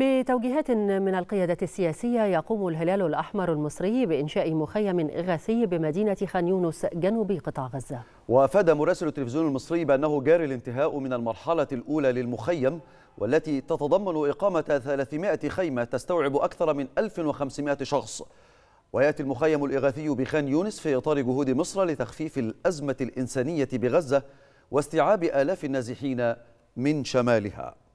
بتوجيهات من القيادة السياسية يقوم الهلال الأحمر المصري بإنشاء مخيم إغاثي بمدينة خان يونس جنوب قطاع غزة وأفاد مراسل التلفزيون المصري بأنه جاري الانتهاء من المرحلة الأولى للمخيم والتي تتضمن إقامة 300 خيمة تستوعب أكثر من 1500 شخص ويأتي المخيم الإغاثي بخان يونس في إطار جهود مصر لتخفيف الأزمة الإنسانية بغزة واستيعاب آلاف النازحين من شمالها